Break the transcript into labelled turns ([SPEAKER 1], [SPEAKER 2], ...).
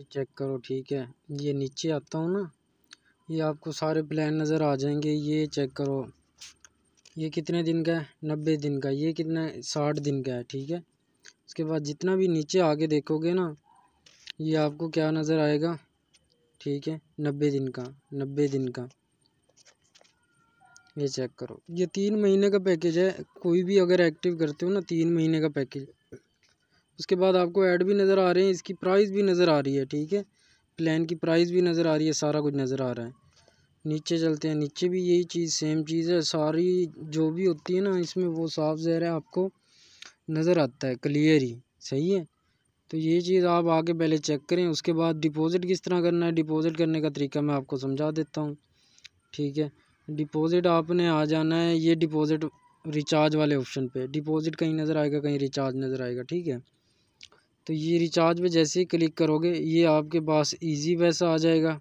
[SPEAKER 1] ये चेक करो ठीक है ये नीचे आता हूँ ना ये आपको सारे प्लान नज़र आ जाएंगे ये चेक करो ये कितने दिन का है नब्बे दिन का ये कितना साठ दिन का है ठीक है उसके बाद जितना भी नीचे आगे देखोगे ना ये आपको क्या नज़र आएगा ठीक है नब्बे दिन का नब्बे दिन का ये चेक करो ये तीन महीने का पैकेज है कोई भी अगर एक्टिव करते हो ना तीन महीने का पैकेज उसके बाद आपको ऐड भी नज़र आ रहे हैं इसकी प्राइस भी नज़र आ रही है ठीक है प्लान की प्राइस भी नज़र आ रही है सारा कुछ नज़र आ रहा है नीचे चलते हैं नीचे भी यही चीज़ सेम चीज़ है सारी जो भी होती है ना इसमें वो साफ जहर है आपको नज़र आता है क्लियर ही सही है तो ये चीज़ आप आके पहले चेक करें उसके बाद डिपॉज़िट किस तरह करना है डिपॉज़िट करने का तरीका मैं आपको समझा देता हूँ ठीक है डिपॉज़िट आपने आ जाना है ये डिपॉज़िट रिचार्ज वाले ऑप्शन पे डिपॉज़िट कहीं नज़र आएगा कहीं रिचार्ज नज़र आएगा ठीक है तो ये रिचार्ज पे जैसे ही क्लिक करोगे ये आपके पास इजी वैसा आ जाएगा